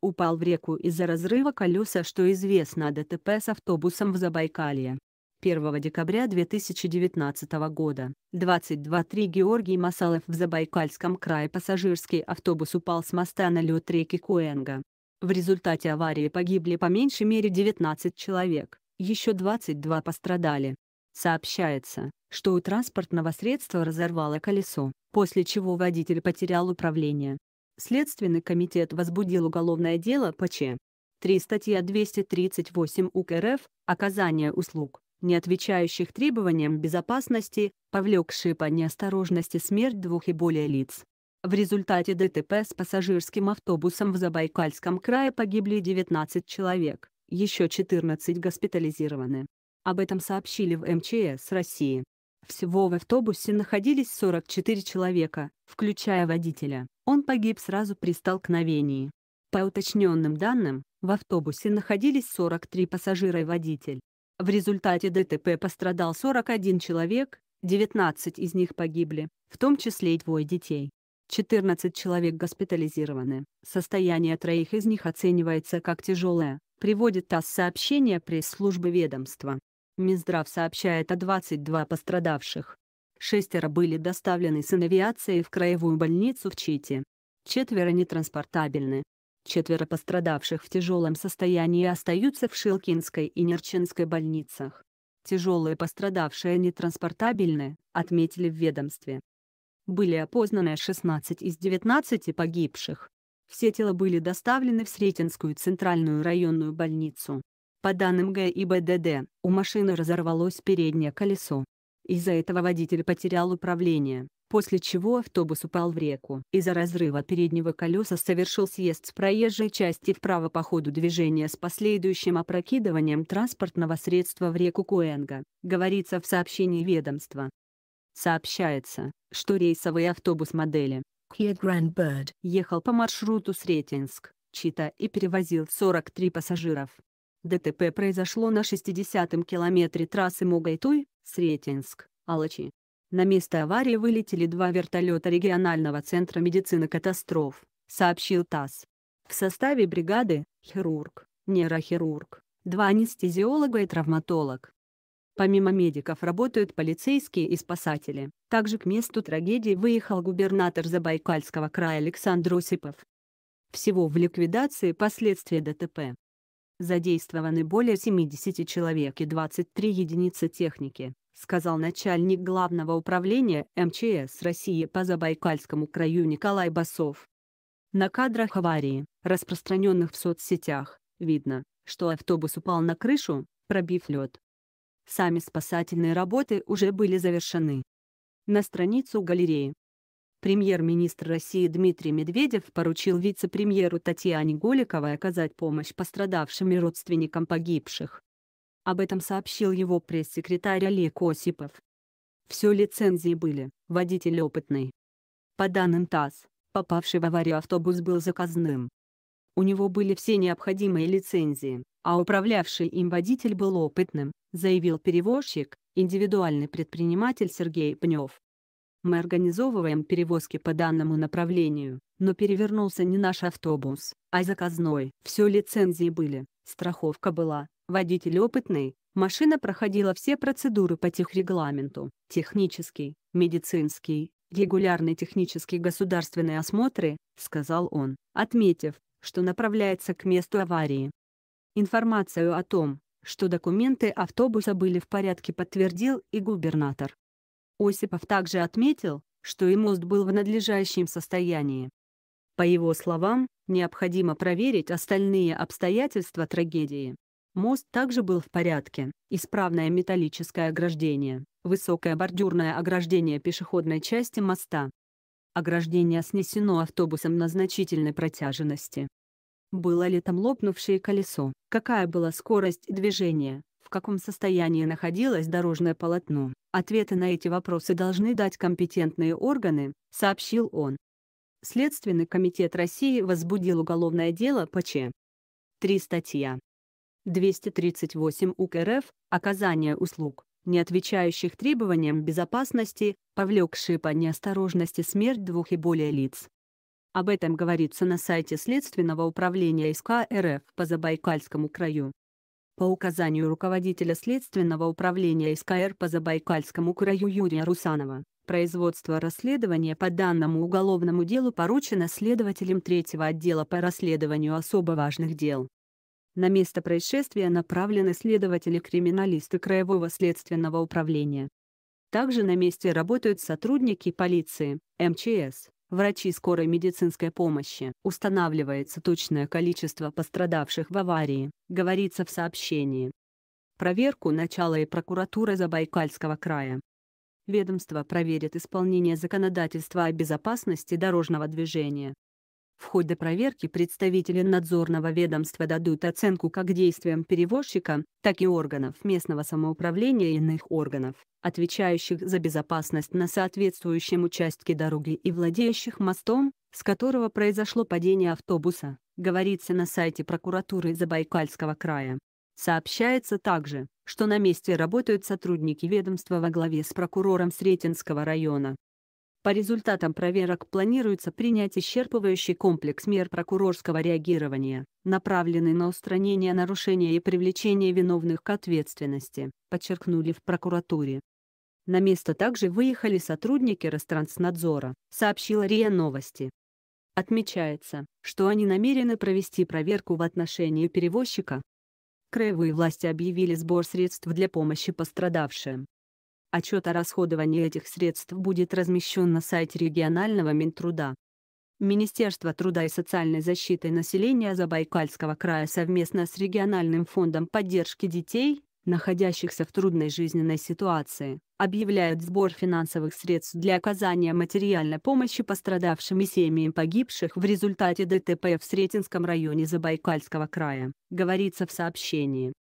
упал в реку из-за разрыва колеса, что известно о ДТП с автобусом в Забайкалье. 1 декабря 2019 года, 22.3 Георгий Масалов в Забайкальском крае пассажирский автобус упал с моста на лед реки Куэнга. В результате аварии погибли по меньшей мере 19 человек, еще 22 пострадали. Сообщается, что у транспортного средства разорвало колесо, после чего водитель потерял управление. Следственный комитет возбудил уголовное дело по Ч. 3 статья 238 УК РФ «Оказание услуг, не отвечающих требованиям безопасности, повлекшие по неосторожности смерть двух и более лиц». В результате ДТП с пассажирским автобусом в Забайкальском крае погибли 19 человек, еще 14 госпитализированы. Об этом сообщили в МЧС России. Всего в автобусе находились 44 человека, включая водителя. Он погиб сразу при столкновении. По уточненным данным, в автобусе находились 43 пассажира и водитель. В результате ДТП пострадал 41 человек, 19 из них погибли, в том числе и двое детей. 14 человек госпитализированы. Состояние троих из них оценивается как тяжелое, приводит ТАСС сообщение пресс-службы ведомства. Минздрав сообщает о 22 пострадавших. Шестеро были доставлены с авиацией в краевую больницу в Чите. Четверо нетранспортабельны. Четверо пострадавших в тяжелом состоянии остаются в Шилкинской и Нерчинской больницах. Тяжелые пострадавшие нетранспортабельны, отметили в ведомстве. Были опознаны 16 из 19 погибших. Все тела были доставлены в Сретенскую центральную районную больницу. По данным ГИБДД, у машины разорвалось переднее колесо. Из-за этого водитель потерял управление, после чего автобус упал в реку. Из-за разрыва переднего колеса совершил съезд с проезжей части вправо по ходу движения с последующим опрокидыванием транспортного средства в реку Куэнга, говорится в сообщении ведомства. Сообщается, что рейсовый автобус модели Kia Grand Bird ехал по маршруту Сретенск, Чита и перевозил 43 пассажиров. ДТП произошло на 60-м километре трассы Могайтуй, Сретенск, Алачи. На место аварии вылетели два вертолета регионального центра медицины катастроф, сообщил ТАСС. В составе бригады – хирург, нейрохирург, два анестезиолога и травматолог. Помимо медиков работают полицейские и спасатели. Также к месту трагедии выехал губернатор Забайкальского края Александр Осипов. Всего в ликвидации последствий ДТП задействованы более 70 человек и 23 единицы техники, сказал начальник Главного управления МЧС России по Забайкальскому краю Николай Басов. На кадрах аварии, распространенных в соцсетях, видно, что автобус упал на крышу, пробив лед. Сами спасательные работы уже были завершены. На страницу галереи Премьер-министр России Дмитрий Медведев поручил вице-премьеру Татьяне Голиковой оказать помощь пострадавшим и родственникам погибших. Об этом сообщил его пресс-секретарь Олег Осипов. Все лицензии были, водитель опытный. По данным ТАСС, попавший в аварию автобус был заказным. У него были все необходимые лицензии, а управлявший им водитель был опытным, заявил перевозчик, индивидуальный предприниматель Сергей Пнев. Мы организовываем перевозки по данному направлению, но перевернулся не наш автобус, а заказной. Все лицензии были, страховка была, водитель опытный, машина проходила все процедуры по техрегламенту, технический, медицинский, регулярный технический государственные осмотры, сказал он, отметив, что направляется к месту аварии. Информацию о том, что документы автобуса были в порядке подтвердил и губернатор. Осипов также отметил, что и мост был в надлежащем состоянии. По его словам, необходимо проверить остальные обстоятельства трагедии. Мост также был в порядке, исправное металлическое ограждение, высокое бордюрное ограждение пешеходной части моста. Ограждение снесено автобусом на значительной протяженности. Было ли там лопнувшее колесо, какая была скорость движения, в каком состоянии находилось дорожное полотно. Ответы на эти вопросы должны дать компетентные органы, сообщил он. Следственный комитет России возбудил уголовное дело по Ч. 3 статья. 238 УК РФ «Оказание услуг, не отвечающих требованиям безопасности, повлекшие по неосторожности смерть двух и более лиц». Об этом говорится на сайте Следственного управления СК РФ по Забайкальскому краю по указанию руководителя Следственного управления СКР по Забайкальскому краю Юрия Русанова, производство расследования по данному уголовному делу поручено следователям третьего отдела по расследованию особо важных дел. На место происшествия направлены следователи-криминалисты Краевого следственного управления. Также на месте работают сотрудники полиции, МЧС, врачи скорой медицинской помощи. Устанавливается точное количество пострадавших в аварии, говорится в сообщении. Проверку начала и прокуратура Забайкальского края. Ведомство проверит исполнение законодательства о безопасности дорожного движения. В ходе проверки представители надзорного ведомства дадут оценку как действиям перевозчика, так и органов местного самоуправления и иных органов, отвечающих за безопасность на соответствующем участке дороги и владеющих мостом, с которого произошло падение автобуса, говорится на сайте прокуратуры Забайкальского края. Сообщается также, что на месте работают сотрудники ведомства во главе с прокурором Сретенского района. По результатам проверок планируется принять исчерпывающий комплекс мер прокурорского реагирования, направленный на устранение нарушения и привлечение виновных к ответственности, подчеркнули в прокуратуре. На место также выехали сотрудники Ространснадзора, сообщила РИА Новости. Отмечается, что они намерены провести проверку в отношении перевозчика. Краевые власти объявили сбор средств для помощи пострадавшим. Отчет о расходовании этих средств будет размещен на сайте регионального Минтруда. Министерство труда и социальной защиты населения Забайкальского края совместно с региональным фондом поддержки детей, находящихся в трудной жизненной ситуации, объявляет сбор финансовых средств для оказания материальной помощи пострадавшим и семьям погибших в результате ДТП в Сретенском районе Забайкальского края, говорится в сообщении.